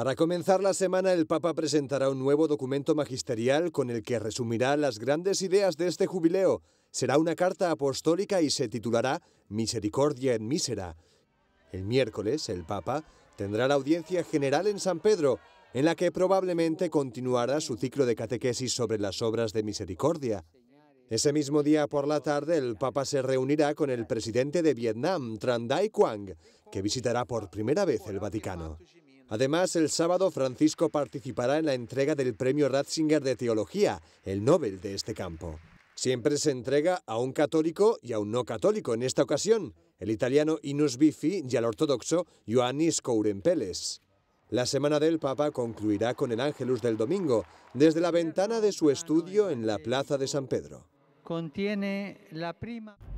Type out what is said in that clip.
Para comenzar la semana, el Papa presentará un nuevo documento magisterial con el que resumirá las grandes ideas de este jubileo. Será una carta apostólica y se titulará Misericordia en Mísera. El miércoles, el Papa tendrá la audiencia general en San Pedro, en la que probablemente continuará su ciclo de catequesis sobre las obras de misericordia. Ese mismo día por la tarde, el Papa se reunirá con el presidente de Vietnam, Tran Dai Quang, que visitará por primera vez el Vaticano. Además, el sábado Francisco participará en la entrega del Premio Ratzinger de Teología, el Nobel de este campo. Siempre se entrega a un católico y a un no católico en esta ocasión, el italiano Inus Bifi y al ortodoxo Ioannis Kourempeles. La semana del Papa concluirá con el Ángelus del domingo, desde la ventana de su estudio en la Plaza de San Pedro. Contiene la prima.